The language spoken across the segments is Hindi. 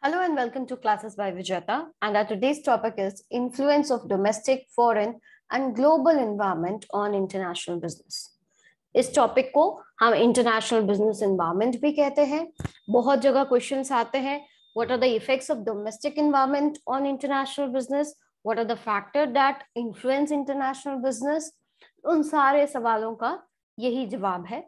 Hello and welcome to Classes by Vijayata. And our today's topic is influence of domestic, foreign and global environment on international business. इस टॉपिक को हम इंटरनेशनल बिजनेस एनवायरमेंट भी कहते हैं बहुत जगह क्वेश्चन आते हैं what are the effects of domestic environment on international business what are the factor that influence international business उन सारे सवालों का यही जवाब है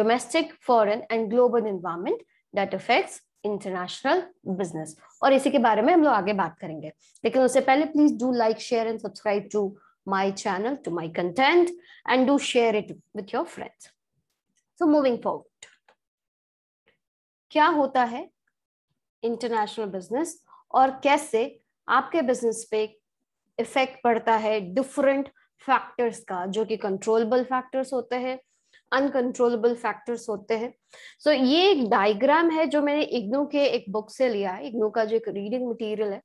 domestic foreign and global environment that affects international business और इसी के बारे में हम लोग आगे बात करेंगे लेकिन उससे पहले please do like share and subscribe to my channel to my content and do share it with your friends so moving forward क्या होता है इंटरनेशनल बिजनेस और कैसे आपके बिजनेस पे इफेक्ट पड़ता है डिफरेंट फैक्टर्स का जो कि कंट्रोलेबल फैक्टर्स होते हैं अनकंट्रोलेबल फैक्टर्स होते हैं सो so, ये एक डायग्राम है जो मैंने इग्नो के एक बुक से लिया है इग्नो का जो एक रीडिंग मटेरियल है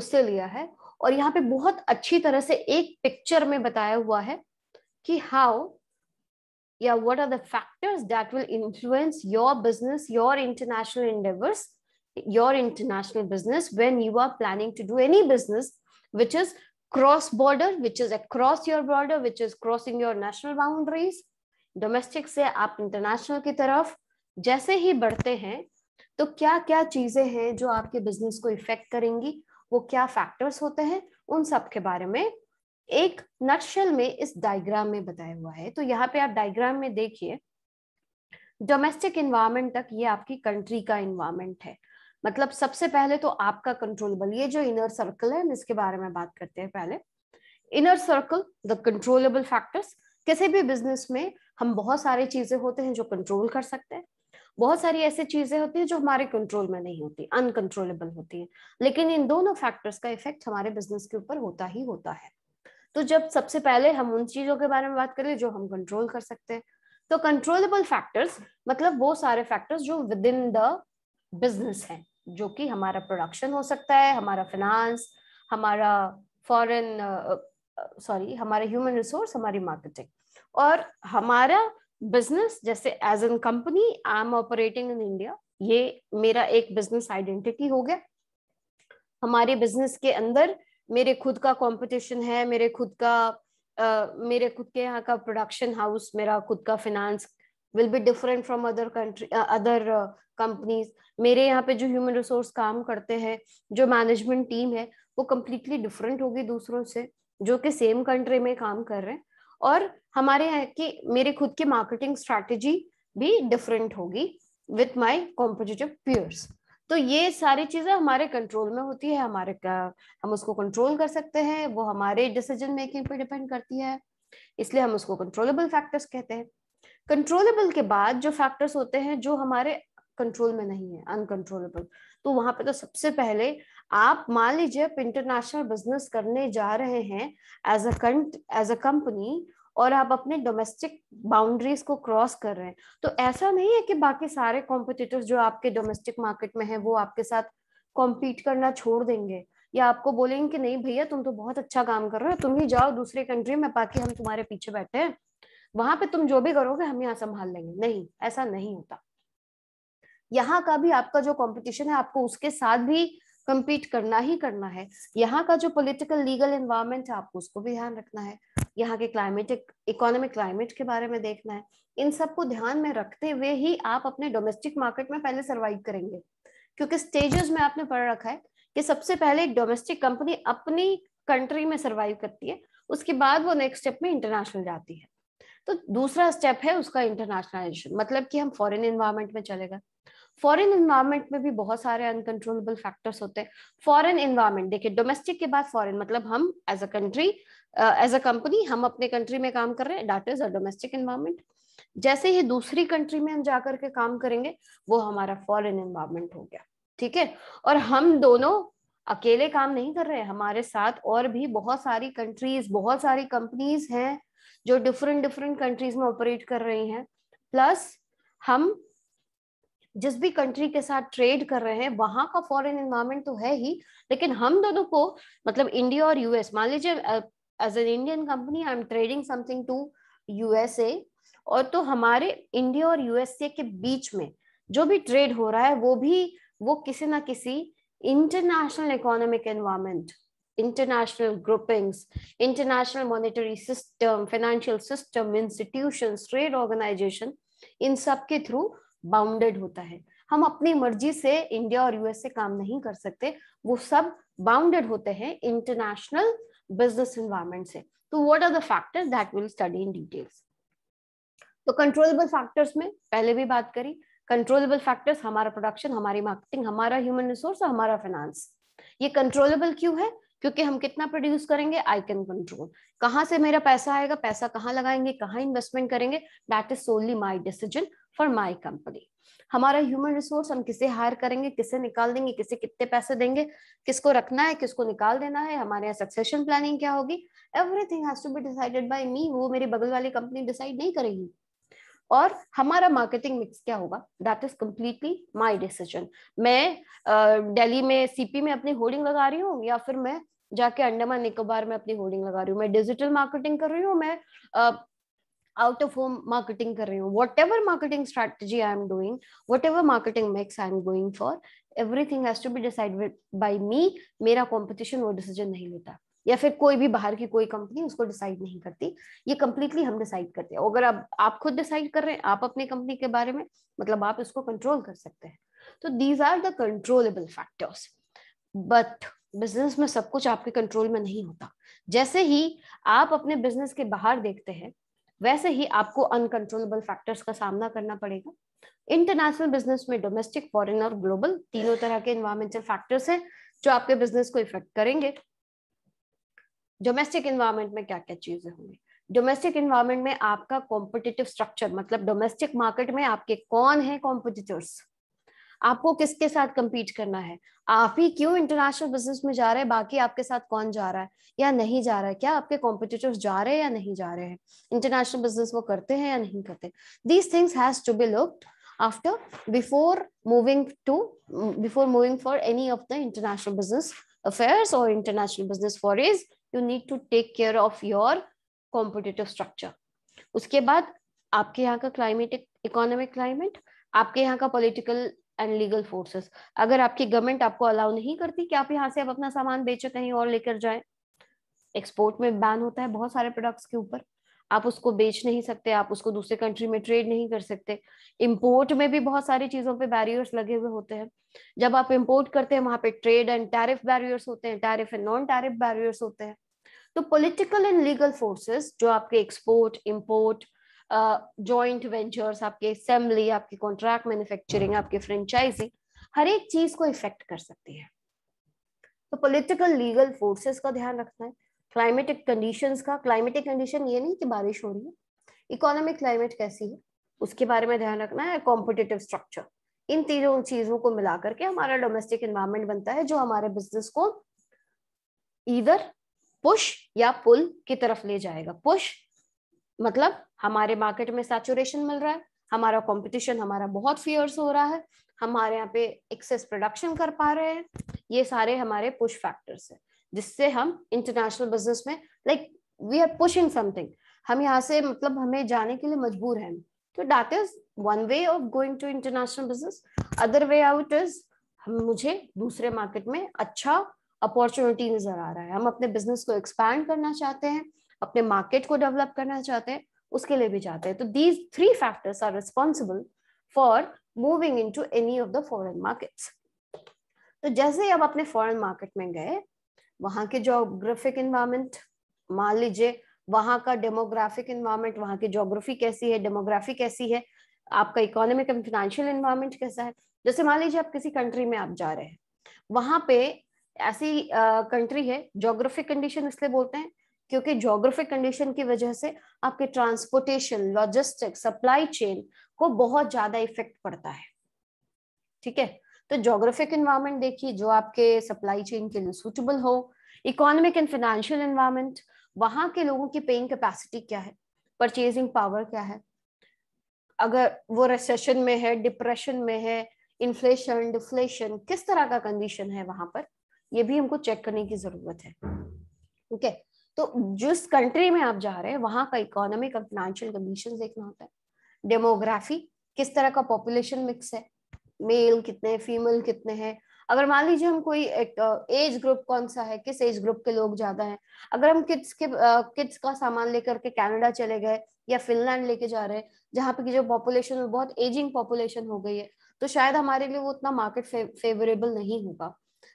उससे लिया है और यहाँ पे बहुत अच्छी तरह से एक पिक्चर में बताया हुआ है कि हाउ या what are the factors that will influence your business your international endeavours your international business when you are planning to do any business which is cross border which is across your border which is crossing your national boundaries domestic से आप इंटरनेशनल की तरफ जैसे ही बढ़ते हैं तो क्या क्या चीजें हैं जो आपके बिजनेस को इफेक्ट करेंगी वो क्या फैक्टर्स होते हैं उन सब के बारे में एक नटशल में इस डायग्राम में बताया हुआ है तो यहाँ पे आप डायग्राम में देखिए डोमेस्टिक इन्वायरमेंट तक ये आपकी कंट्री का इन्वायरमेंट है मतलब सबसे पहले तो आपका कंट्रोलेबल ये जो इनर सर्कल है इसके बारे में बात करते हैं पहले inner circle the controllable factors किसी भी बिजनेस में हम बहुत सारी चीजें होते हैं जो कंट्रोल कर सकते हैं बहुत सारी ऐसी चीजें होती है जो हमारे कंट्रोल में नहीं होती अनकंट्रोलेबल होती है लेकिन इन दोनों फैक्टर्स का इफेक्ट हमारे बिजनेस के ऊपर होता ही होता है तो जब सबसे पहले हम उन चीजों के बारे में बात करें जो हम कंट्रोल कर सकते हैं तो कंट्रोलेबल फैक्टर्स मतलब वो सारे फैक्टर्स जो विद इन द बिजनेस है जो कि हमारा प्रोडक्शन हो सकता है हमारा फिनांस हमारा फॉरेन सॉरी हमारा ह्यूमन रिसोर्स हमारी मार्केटिंग और हमारा बिजनेस जैसे as an company I am operating in India ये मेरा एक बिजनेस आइडेंटिटी हो गया हमारे बिजनेस के अंदर मेरे खुद का कंपटीशन है मेरे खुद का uh, मेरे खुद के यहाँ का प्रोडक्शन हाउस मेरा खुद का finance will be different from other country other companies मेरे यहाँ पे जो ह्यूमन रिसोर्स काम करते हैं जो मैनेजमेंट टीम है वो कम्प्लीटली डिफरेंट होगी दूसरों से जो कि सेम कंट्री में काम कर रहे हैं और हमारे यहाँ के मेरे खुद की मार्केटिंग स्ट्रैटेजी भी डिफरेंट होगी विथ माई कॉम्पिटिटिव पियर्स तो ये सारी चीजें हमारे कंट्रोल में होती है हमारे हम उसको कंट्रोल कर सकते हैं वो हमारे डिसीजन मेकिंग पे डिपेंड करती है इसलिए हम उसको कंट्रोलेबल फैक्टर्स कहते हैं कंट्रोलेबल के बाद जो फैक्टर्स होते हैं जो हमारे कंट्रोल में नहीं है अनकंट्रोलेबल तो वहां पे तो सबसे पहले आप मान लीजिए आप इंटरनेशनल बिजनेस करने जा रहे हैं as a as a company और आप अपने डोमेस्टिक बाउंड्रीज को क्रॉस कर रहे हैं तो ऐसा नहीं है कि बाकी सारे कॉम्पिटिटर्स जो आपके डोमेस्टिक मार्केट में है वो आपके साथ कॉम्पीट करना छोड़ देंगे या आपको बोलेंगे कि नहीं भैया तुम तो बहुत अच्छा काम कर रहे हो तुम ही जाओ दूसरे कंट्री में बाकी हम तुम्हारे पीछे बैठे हैं वहां पे तुम जो भी करोगे हम यहाँ संभाल लेंगे नहीं ऐसा नहीं होता यहाँ का भी आपका जो कंपटीशन है आपको उसके साथ भी कम्पीट करना ही करना है यहाँ का जो पॉलिटिकल लीगल इन्वायरमेंट है आपको उसको भी ध्यान रखना है यहाँ के क्लाइमेटिक इकोनॉमिक क्लाइमेट के बारे में देखना है इन सबको ध्यान में रखते हुए ही आप अपने डोमेस्टिक मार्केट में पहले सर्वाइव करेंगे क्योंकि स्टेजेस में आपने पढ़ रखा है कि सबसे पहले एक डोमेस्टिक कंपनी अपनी कंट्री में सर्वाइव करती है उसके बाद वो नेक्स्ट स्टेप में इंटरनेशनल जाती है तो दूसरा स्टेप है उसका इंटरनेशनलाइजेशन मतलब कि हम फॉरेन इन्वायरमेंट में चले गए फॉरेन इन्वायरमेंट में भी बहुत सारे अनकंट्रोलेबल फैक्टर्स होते हैं फॉरेन इन्वायरमेंट देखिए डोमेस्टिक के बाद फॉरेन मतलब हम as a country as a company हम अपने कंट्री में काम कर रहे हैं that is a domestic environment जैसे ही दूसरी कंट्री में हम जाकर के काम करेंगे वो हमारा फॉरेन इन्वायरमेंट हो गया ठीक है और हम दोनों अकेले काम नहीं कर रहे हमारे साथ और भी बहुत सारी कंट्रीज बहुत सारी कंपनीज हैं जो डिफरेंट डिफरेंट कंट्रीज में ऑपरेट कर रही हैं प्लस हम जिस भी कंट्री के साथ ट्रेड कर रहे हैं वहां का फॉरेन इन्वायरमेंट तो है ही लेकिन हम दोनों को मतलब इंडिया और यूएस मान लीजिए as an Indian company I am trading something to USA और तो हमारे इंडिया और यूएसए के बीच में जो भी ट्रेड हो रहा है वो भी वो किसी ना किसी international economic environment international groupings international monetary system financial system institution trade organization इन सब के थ्रू बाउंडेड होता है हम अपनी मर्जी से इंडिया और यूएस से काम नहीं कर सकते वो सब बाउंडेड होते हैं इंटरनेशनल बिजनेस इन्वायरमेंट से तो what are the factors that will study in details तो कंट्रोलेबल फैक्टर्स में पहले भी बात करी कंट्रोलेबल फैक्टर्स हमारा प्रोडक्शन हमारी मार्केटिंग हमारा ह्यूमन रिसोर्स और हमारा फाइनेंस ये कंट्रोलेबल क्यों है क्योंकि हम कितना प्रोड्यूस करेंगे आई कैन कंट्रोल कहाँ से मेरा पैसा आएगा पैसा कहाँ लगाएंगे कहाँ इन्वेस्टमेंट करेंगे that is solely my decision for my company हमारा ह्यूमन रिसोर्स हम किसे हायर करेंगे किसे निकाल देंगे किसे कितने पैसे देंगे किसको रखना है किसको निकाल देना है हमारे यहाँ सक्सेशन प्लानिंग क्या होगी everything has to be decided by me वो मेरी बगल वाली कंपनी डिसाइड नहीं करेगी और हमारा मार्केटिंग मिक्स क्या होगा that is completely my decision मैं दिल्ली में सीपी में अपनी होर्डिंग लगा रही हूँ या फिर मैं जाके अंडमान निकोबार में अपनी होर्डिंग लगा रही हूँ मैं डिजिटल मार्केटिंग कर रही हूँ मैं आउट ऑफ होम मार्केटिंग कर रही हूँ whatever marketing marketing I am doing whatever marketing mix I am going for everything has to be decided by me मेरा competition वो डिसीजन नहीं लेता या फिर कोई भी बाहर की कोई कंपनी उसको डिसाइड नहीं करती ये कम्प्लीटली हम डिसाइड करते हैं अगर आप आप खुद डिसाइड कर रहे हैं आप अपनी कंपनी के बारे में मतलब आप इसको कंट्रोल कर सकते हैं तो these are the controllable factors but business में सब कुछ आपके कंट्रोल में नहीं होता जैसे ही आप अपने बिजनेस के बाहर देखते हैं वैसे ही आपको अनकंट्रोलेबल फैक्टर्स का सामना करना पड़ेगा इंटरनेशनल बिजनेस में डोमेस्टिक फॉरेन और ग्लोबल तीनों तरह के इन्वायरमेंटल फैक्टर्स हैं जो आपके बिजनेस को इफेक्ट करेंगे डोमेस्टिक इन्वायरमेंट में क्या क्या चीजें होंगी डोमेस्टिक इन्वायरमेंट में आपका कॉम्पिटिटिव स्ट्रक्चर मतलब डोमेस्टिक मार्केट में आपके कौन है कॉम्पिटिटर्स आपको किसके साथ कम्पीट करना है आप ही क्यों इंटरनेशनल बिजनेस में जा रहे हैं बाकी आपके साथ कौन जा रहा है या नहीं जा रहा है क्या आपके कॉम्पिटिटर्स जा रहे हैं या नहीं जा रहे हैं इंटरनेशनल बिजनेस वो करते हैं या नहीं करते these things has to be looked after before moving to before moving for any of the international business affairs or international business forays you need to take care of your competitive structure उसके बाद आपके यहाँ का क्लाइमेटिक इकोनॉमिक क्लाइमेट आपके यहाँ का पोलिटिकल एंड लीगल फोर्सेस अगर आपकी गवर्नमेंट आपको अलाउ नहीं करती कि आप यहाँ से आप अपना सामान बेचो कहीं और लेकर जाए एक्सपोर्ट में बैन होता है बहुत सारे प्रोडक्ट्स के ऊपर आप उसको बेच नहीं सकते आप उसको दूसरे कंट्री में ट्रेड नहीं कर सकते इम्पोर्ट में भी बहुत सारी चीजों पे बैरियर्स लगे हुए होते हैं जब आप इम्पोर्ट करते हैं वहां पे ट्रेड एंड टैरिफ बैरियर्स होते हैं tariff and non tariff barriers होते हैं तो पॉलिटिकल एंड लीगल फोर्सेस जो आपके एक्सपोर्ट इम्पोर्ट जॉइंट वेंचर्स आपके असेंबली आपके कॉन्ट्रैक्ट मैन्युफैक्चरिंग आपके फ्रेंचाइजी हर एक चीज को इफेक्ट कर सकती है तो पॉलिटिकल लीगल फोर्सेस का ध्यान रखना है क्लाइमेटिक कंडीशंस का क्लाइमेटिक कंडीशन ये नहीं कि बारिश हो रही है इकोनॉमिक क्लाइमेट कैसी है उसके बारे में ध्यान रखना है कॉम्पिटेटिव स्ट्रक्चर इन तीनों चीजों को मिला करके हमारा डोमेस्टिक इन्वायरमेंट बनता है जो हमारे बिजनेस को इधर पुश या पुल की तरफ ले जाएगा पुश मतलब हमारे मार्केट में सैचुरेशन मिल रहा है हमारा कंपटीशन हमारा बहुत फियर्स हो रहा है हमारे यहाँ पे एक्सेस प्रोडक्शन कर पा रहे हैं ये सारे हमारे पुश फैक्टर्स हैं जिससे हम इंटरनेशनल बिजनेस में like we are pushing something हम यहाँ से मतलब हमें जाने के लिए मजबूर हैं तो that is one way of going to international business other way out is मुझे दूसरे मार्केट में अच्छा अपॉर्चुनिटी नजर आ रहा है हम अपने बिजनेस को एक्सपैंड करना चाहते हैं अपने मार्केट को डेवलप करना चाहते हैं उसके लिए भी जाते हैं तो these three factors are responsible for moving into any of the foreign markets तो जैसे ही आप अपने फॉरन मार्केट में गए वहां के जोग्राफिक इन्वायरमेंट मान लीजिए वहां का डेमोग्राफिक इन्वायरमेंट वहां की जोग्राफी कैसी है डेमोग्राफी कैसी है आपका इकोनॉमिक एंड फिनेंशियल इन्वायरमेंट कैसा है जैसे मान लीजिए आप किसी कंट्री में आप जा रहे हैं वहां पे ऐसी कंट्री uh, है जोग्राफिक कंडीशन इसलिए बोलते हैं क्योंकि ज्योग्राफिक कंडीशन की वजह से आपके ट्रांसपोर्टेशन लॉजिस्टिक्स सप्लाई चेन को बहुत ज्यादा इफेक्ट पड़ता है ठीक है तो ज्योग्राफिक इन्वायरमेंट देखिए जो आपके सप्लाई चेन के लिए सूटेबल हो इकोनॉमिक एंड फाइनेंशियल इन्वायरमेंट वहां के लोगों की पेइंग कैपेसिटी क्या है परचेजिंग पावर क्या है अगर वो रिसेशन में है डिप्रेशन में है इन्फ्लेशन डिफ्लेशन किस तरह का कंडीशन है वहां पर ये भी हमको चेक करने की जरूरत है ठीक okay. है तो जिस कंट्री में आप जा रहे हैं वहां का इकोनॉमिक और फाइनेंशियल कंडीशन देखना होता है डेमोग्राफी किस तरह का पॉपुलेशन मिक्स है मेल कितने फीमेल कितने हैं अगर मान लीजिए हम कोई एक एज ग्रुप कौन सा है किस एज ग्रुप के लोग ज्यादा हैं अगर हम किड्स के किड्स का सामान लेकर के कनाडा चले गए या फिनलैंड लेके जा रहे हैं जहाँ पे की जो पॉपुलेशन बहुत एजिंग पॉपुलेशन हो गई है तो शायद हमारे लिए वो उतना मार्केट फे, फेवरेबल नहीं होगा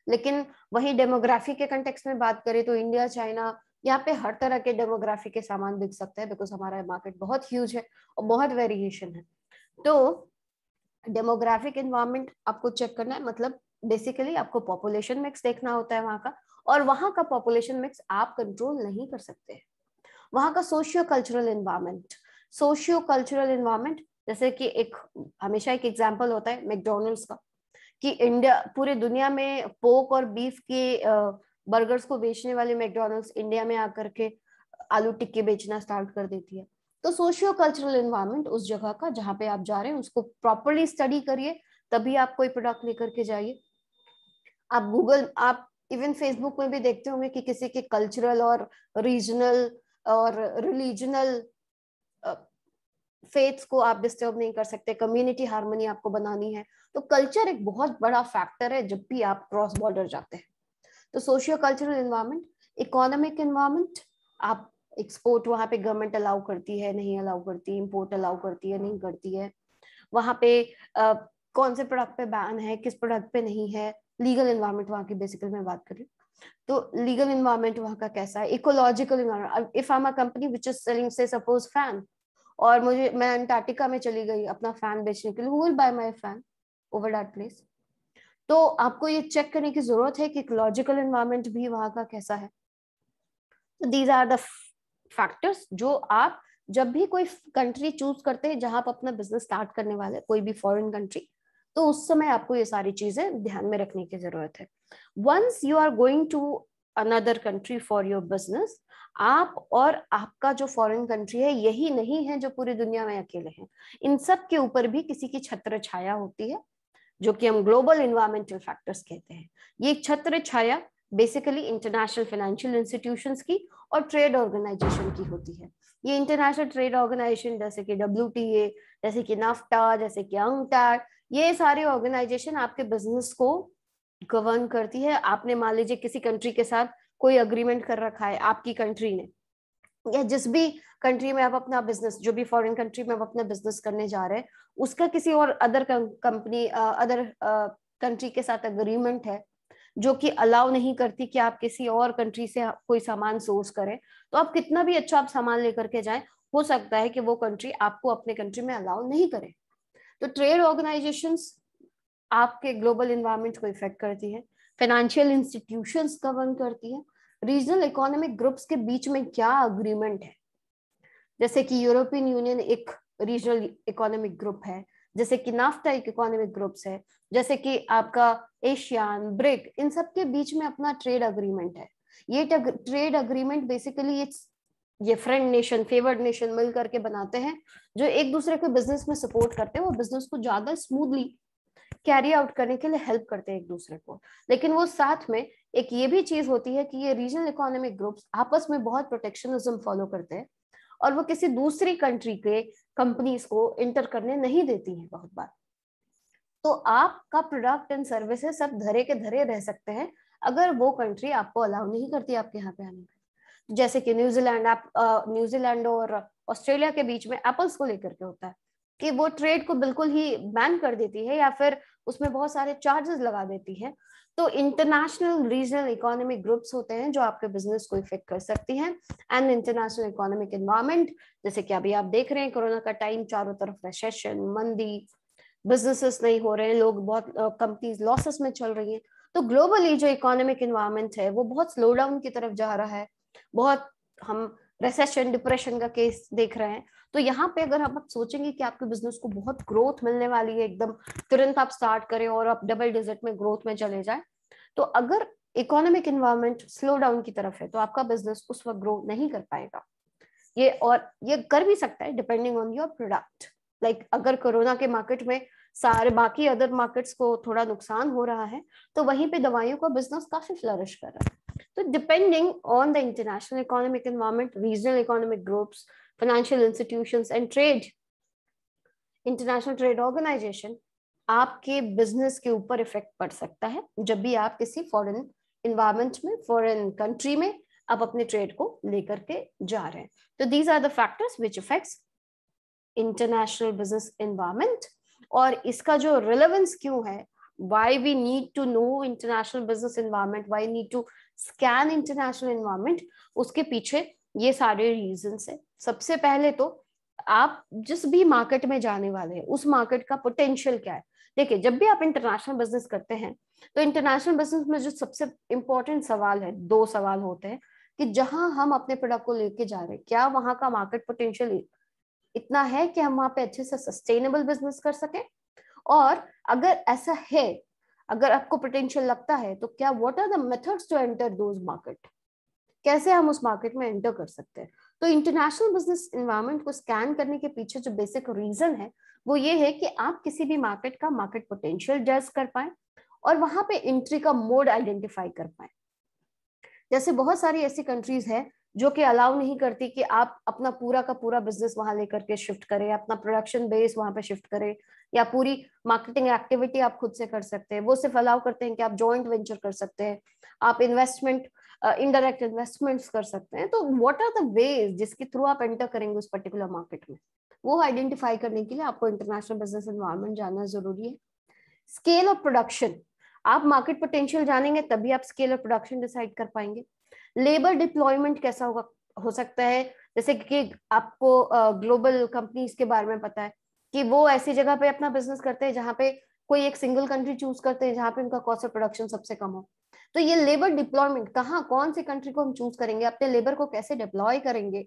लेकिन वही डेमोग्राफी के कंटेक्स में बात करें तो इंडिया चाइना यहाँ पे हर तरह के डेमोग्राफी के सामान बिक सकते हैं बिकॉज हमारा मार्केट बहुत ह्यूज है और बहुत वेरिएशन है तो डेमोग्राफिक इन्वायरमेंट आपको चेक करना है मतलब बेसिकली आपको पॉपुलेशन मिक्स देखना होता है वहां का और वहां का पॉपुलेशन मिक्स आप कंट्रोल नहीं कर सकते वहां का socio cultural environment socio cultural environment जैसे कि एक हमेशा एक एग्जाम्पल होता है मैकडोनल्ड्स का कि इंडिया पूरे दुनिया में पोक और बीफ की बर्गर्स को बेचने वाले मैकडोनल्ड्स इंडिया में आकर के आलू टिक्के बेचना स्टार्ट कर देती है तो सोशियो कल्चरल इन्वायरमेंट उस जगह का जहां पे आप जा रहे हैं उसको प्रॉपरली स्टडी करिए तभी आप कोई प्रोडक्ट लेकर के जाइए आप गूगल आप इवन फेसबुक में भी देखते होंगे कि किसी के कल्चरल और रीजनल और रिलीजनल फेथ्स को आप डिस्टर्ब नहीं कर सकते कम्युनिटी हारमोनी आपको बनानी है तो कल्चर एक बहुत बड़ा फैक्टर है जब भी आप क्रॉस बॉर्डर जाते हैं तो socio cultural environment economic environment आप एक्सपोर्ट वहां पे गवर्नमेंट अलाउ करती है नहीं अलाउ करती इम्पोर्ट अलाउ करती है नहीं करती है वहां पे आ, कौन से प्रोडक्ट पे बैन है किस प्रोडक्ट पे नहीं है लीगल इन्वायरमेंट वहाँ की बेसिकली मैं बात कर रही तो लीगल इन्वायरमेंट वहाँ का कैसा है ecological if I am a company which is selling say suppose fan और मुझे मैं अंटार्कटिका में चली गई अपना फैन बेचने के लिए who will buy my fan over that place तो आपको ये चेक करने की जरूरत है कि इकोलॉजिकल इन्वायरमेंट भी वहां का कैसा है तो दीज आर द फैक्टर्स जो आप जब भी कोई कंट्री चूज करते हैं जहां आप अपना बिजनेस स्टार्ट करने वाले कोई भी फॉरेन कंट्री तो उस समय आपको ये सारी चीजें ध्यान में रखने की जरूरत है once you are going to another country for your business आप और आपका जो फॉरेन कंट्री है यही नहीं है जो पूरी दुनिया में अकेले हैं इन सब के ऊपर भी किसी की छत्र छाया होती है जो कि हम ग्लोबल इन्वायरमेंटल फैक्टर्स कहते हैं ये छत्र छाया बेसिकली इंटरनेशनल फाइनेंशियल इंस्टीट्यूशंस की और ट्रेड ऑर्गेनाइजेशन की होती है ये इंटरनेशनल ट्रेड ऑर्गेनाइजेशन जैसे कि डब्ल्यू जैसे कि नाफ्टा जैसे कि अंगटैक ये सारे ऑर्गेनाइजेशन आपके बिजनेस को गवर्न करती है आपने मान लीजिए किसी कंट्री के साथ कोई अग्रीमेंट कर रखा है आपकी कंट्री ने या जिस भी कंट्री में आप अपना बिजनेस जो भी फॉरेन कंट्री में आप अपना बिजनेस करने जा रहे हैं उसका किसी और अदर कंपनी अदर कंट्री के साथ अग्रीमेंट है जो कि अलाउ नहीं करती कि आप किसी और कंट्री से कोई सामान सोर्स करें तो आप कितना भी अच्छा आप सामान लेकर के जाएं हो सकता है कि वो कंट्री आपको अपने कंट्री में अलाउ नहीं करे तो ट्रेड ऑर्गेनाइजेशन आपके ग्लोबल इन्वायरमेंट को इफेक्ट करती है फाइनेंशियल इंस्टीट्यूशन गवर्न करती है रीजनल इकोनॉमिक ग्रुप्स के बीच में क्या अग्रीमेंट है जैसे कि यूरोपियन यूनियन एक रीजनल इकोनॉमिक ग्रुप है जैसे कि नाफ्टा एक इकोनॉमिक ग्रुप्स है जैसे कि आपका एशियान ब्रिक इन सब के बीच में अपना ट्रेड अग्रीमेंट है ये ट्रेड अग्रीमेंट बेसिकली ये ये फ्रेंड नेशन फेवर्ड नेशन मिल करके बनाते हैं जो एक दूसरे के बिजनेस में सपोर्ट करते हैं वो बिजनेस को ज्यादा स्मूथली कैरी आउट करने के लिए हेल्प करते हैं एक दूसरे को लेकिन वो साथ में एक ये भी चीज होती है कि ये रीजनल इकोनॉमिक ग्रुप्स आपस में बहुत प्रोटेक्शनिज्म फॉलो करते हैं और वो किसी दूसरी कंट्री के कंपनीज को इंटर करने नहीं देती है बहुत बार तो आपका प्रोडक्ट एंड सर्विसेस सब धरे के धरे रह सकते हैं अगर वो कंट्री आपको अलाउ नहीं करती आपके यहाँ पे आने का जैसे कि न्यूजीलैंड आप न्यूजीलैंड और ऑस्ट्रेलिया के बीच में एप्पल्स को लेकर के होता है कि वो ट्रेड को बिल्कुल ही बैन कर देती है या फिर उसमें बहुत सारे चार्जेस लगा देती है तो इंटरनेशनल रीजनल इकोनॉमिक ग्रुप्स होते हैं जो आपके बिजनेस को इफेक्ट कर सकती हैं एंड इंटरनेशनल इकोनॉमिक इन्वायरमेंट जैसे कि अभी आप देख रहे हैं कोरोना का टाइम चारों तरफ रेसेशन मंदी बिजनेसेस नहीं हो रहे हैं लोग बहुत कंपनीज uh, लॉसेस में चल रही हैं तो ग्लोबली जो इकोनॉमिक इन्वायरमेंट है वो बहुत स्लो डाउन की तरफ जा रहा है बहुत हम रिसेशन डिप्रेशन का केस देख रहे हैं तो यहाँ पे अगर हम आप सोचेंगे कि आपके बिजनेस को बहुत ग्रोथ मिलने वाली है एकदम तुरंत आप स्टार्ट करें और आप डबल डिजिट में ग्रोथ में चले जाए तो अगर इकोनॉमिक इन्वायरमेंट स्लो डाउन की तरफ है तो आपका बिजनेस उस वक्त ग्रो नहीं कर पाएगा ये और ये कर भी सकता है depending on your product like अगर कोरोना के मार्केट में सारे बाकी अदर मार्केट्स को थोड़ा नुकसान हो रहा है तो वहीं पे दवाइयों का बिजनेस काफी फ्लरिश कर रहा है तो depending on the international economic environment regional economic groups financial institutions and trade international trade organization आपके बिजनेस के ऊपर इफेक्ट पड़ सकता है जब भी आप किसी फॉरेन इन्वायरमेंट में फॉरेन कंट्री में आप अपने ट्रेड को लेकर के जा रहे हैं तो these are the factors which effects international business environment और इसका जो रिलेवेंस क्यों है why we need to know international business environment why need to scan international environment उसके पीछे ये सारे रीजन है सबसे पहले तो आप जिस भी मार्केट में जाने वाले हैं उस मार्केट का पोटेंशियल क्या है देखिए जब भी आप इंटरनेशनल बिजनेस करते हैं तो इंटरनेशनल बिजनेस में जो सबसे इंपॉर्टेंट सवाल है दो सवाल होते हैं कि जहां हम अपने प्रोडक्ट को लेके जा रहे हैं क्या वहां का मार्केट पोटेंशियल इतना है कि हम वहां पे अच्छे से सस्टेनेबल बिजनेस कर सकें और अगर ऐसा है अगर आपको पोटेंशियल लगता है तो क्या what are the methods to enter those market कैसे हम उस मार्केट में एंटर कर सकते हैं तो इंटरनेशनल बिजनेस इन्वायरमेंट को स्कैन करने के पीछे जो बेसिक रीजन है वो ये है कि आप किसी भी मार्केट का मार्केट पोटेंशियल जज कर पाए और वहां पे एंट्री का मोड आइडेंटिफाई कर पाए जैसे बहुत सारी ऐसी कंट्रीज है जो कि अलाउ नहीं करती कि आप अपना पूरा का पूरा बिजनेस वहां लेकर के शिफ्ट करें अपना प्रोडक्शन बेस वहां पे शिफ्ट करें या पूरी मार्केटिंग एक्टिविटी आप खुद से कर सकते हैं वो सिर्फ अलाउ करते हैं कि आप जॉइंट वेंचर कर सकते हैं आप इन्वेस्टमेंट इनडायरेक्ट इन्वेस्टमेंट्स कर सकते हैं तो वॉट आर द वेज जिसके थ्रू आप एंटर करेंगे उस पर्टिकुलर मार्केट में वो आइडेंटिफाई करने के लिए आपको इंटरनेशनल बिजनेस इन्वायरमेंट जानना जरूरी है स्केल ऑफ प्रोडक्शन आप मार्केट पोटेंशियल जानेंगे तभी आप स्केल ऑफ प्रोडक्शन डिसाइड कर पाएंगे लेबर डिप्लॉयमेंट कैसा होगा हो सकता है जैसे कि आपको ग्लोबल कंपनीज के बारे में पता है कि वो ऐसी जगह पे अपना बिजनेस करते हैं जहाँ पे कोई एक सिंगल कंट्री चूज करते हैं जहाँ पे उनका कॉस्ट ऑफ प्रोडक्शन सबसे कम हो तो ये लेबर डिप्लॉयमेंट कहाँ कौन से कंट्री को हम चूज करेंगे अपने लेबर को कैसे डिप्लॉय करेंगे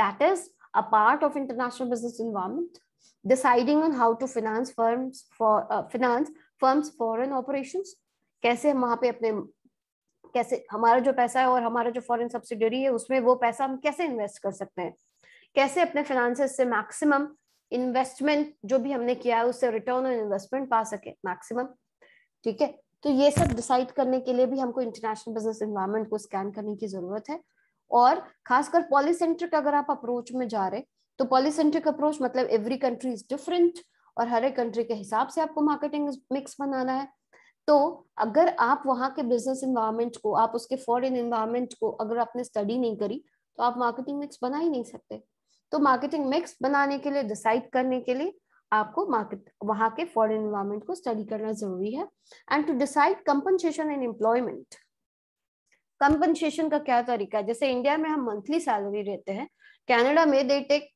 that is a part of international business environment deciding on how to finance firms for finance firms foreign operation कैसे हम वहां पे अपने कैसे हमारा जो पैसा है और हमारा जो फॉरेन सब्सिडरी है उसमें वो पैसा हम कैसे इन्वेस्ट कर सकते हैं कैसे अपने फिनेंसेस से मैक्सिमम इन्वेस्टमेंट जो भी हमने किया है उससे रिटर्न ऑन इन्वेस्टमेंट पा सके मैक्सिमम ठीक है तो ये सब डिसाइड करने के लिए भी हमको इंटरनेशनल बिजनेस इन्वायरमेंट को स्कैन करने की जरूरत है और खासकर पॉलीसेंट्रिक अगर आप अप्रोच में जा रहे तो पॉलीसेंट्रिक अप्रोच मतलब एवरी कंट्री इज डिफरेंट और हर एक कंट्री के हिसाब से आपको मार्केटिंग मिक्स बनाना है तो अगर आप वहां के बिजनेस इन्वायरमेंट को आप उसके फॉरेन इन्वायरमेंट को अगर आपने स्टडी नहीं करी तो आप मार्केटिंग मिक्स बना ही नहीं सकते तो मार्केटिंग मिक्स बनाने के लिए डिसाइड करने के लिए आपको मार्केट वहां के फॉरेन इन्वायरमेंट को स्टडी करना जरूरी है and to decide compensation and employment compensation का क्या तरीका है जैसे इंडिया में हम मंथली सैलरी रहते हैं कैनेडा में they take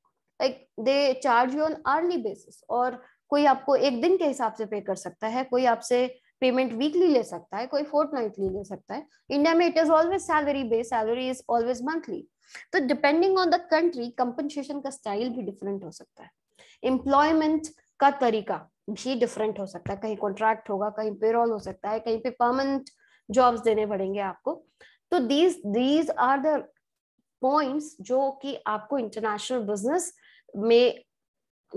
like they charge you on hourly basis और कोई आपको एक दिन के हिसाब से पे कर सकता है कोई आपसे पेमेंट वीकली ले सकता है कोई फोर्थ नाइटली ले सकता है इंडिया में it is always salary base salary is always monthly तो depending on the country compensation का स्टाइल भी डिफरेंट हो सकता है एम्प्लॉयमेंट का तरीका भी डिफरेंट हो सकता है कहीं कॉन्ट्रैक्ट होगा कहीं पेरोल हो सकता है कहीं पे परमानेंट जॉब्स देने पड़ेंगे आपको तो these these are the points जो कि आपको इंटरनेशनल बिजनेस में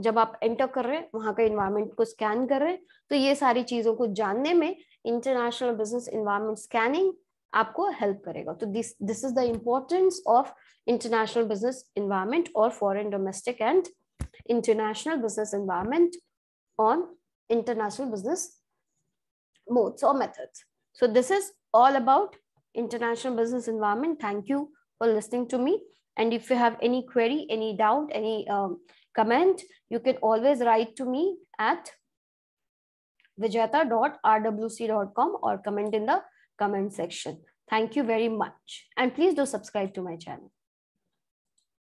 जब आप एंटर कर रहे हैं वहां का इन्वायरमेंट को स्कैन कर रहे हैं तो ये सारी चीजों को जानने में इंटरनेशनल बिजनेस इन्वायरमेंट स्कैनिंग आपको हेल्प करेगा तो this this is the importance of international business environment और foreign domestic and international business environment on international business modes और method so this is all about international business environment thank you for listening to me and if you have any query any doubt any comment, you can always write to me at vijayata.rwc.com or comment in the comment section. Thank you very much. And please do subscribe to my channel.